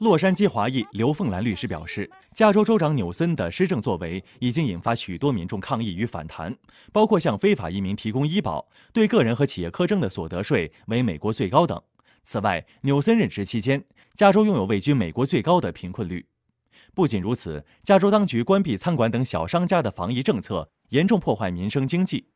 洛杉矶华裔刘凤兰律师表示，加州州长纽森的施政作为已经引发许多民众抗议与反弹，包括向非法移民提供医保、对个人和企业苛征的所得税为美国最高等。此外，纽森任职期间，加州拥有位居美国最高的贫困率。不仅如此，加州当局关闭餐馆等小商家的防疫政策，严重破坏民生经济。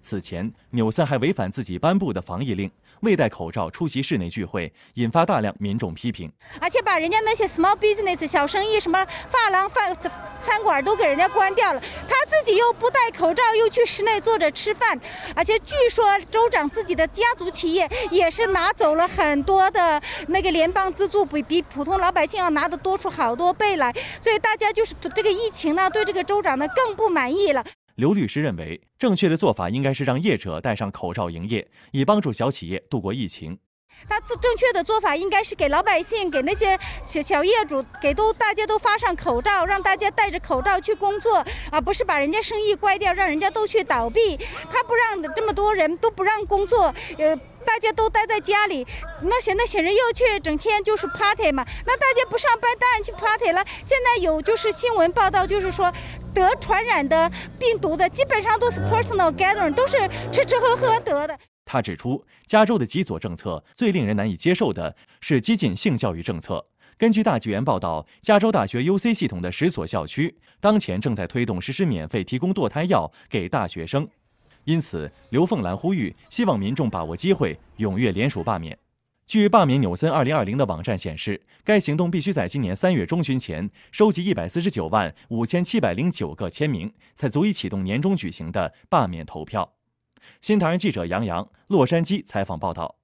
此前，纽森还违反自己颁布的防疫令，未戴口罩出席室内聚会，引发大量民众批评。而且把人家那些 small business 小生意，什么发廊、饭餐馆都给人家关掉了。他自己又不戴口罩，又去室内坐着吃饭。而且据说州长自己的家族企业也是拿走了很多的那个联邦资助，比比普通老百姓要拿的多出好多倍来。所以大家就是这个疫情呢，对这个州长呢更不满意了。刘律师认为，正确的做法应该是让业者戴上口罩营业，以帮助小企业度过疫情。他正确的做法应该是给老百姓、给那些小小业主、给都大家都发上口罩，让大家戴着口罩去工作。而不是把人家生意关掉，让人家都去倒闭。他不让这么多人都不让工作，呃。大家都待在家里，那些那些人又去整天就是 party 嘛，那大家不上班当然去 party 了。现在有就是新闻报道，就是说得传染的病毒的，基本上都是 personal gathering，都是吃吃喝喝得的。他指出，加州的几所政策最令人难以接受的是激进性教育政策。根据大纪元报道，加州大学 U C 系统的十所校区当前正在推动实施免费提供堕胎药给大学生。因此，刘凤兰呼吁，希望民众把握机会，踊跃联署罢免。据罢免纽森2020的网站显示，该行动必须在今年三月中旬前收集149万5709个签名，才足以启动年终举行的罢免投票。新唐人记者杨洋，洛杉矶采访报道。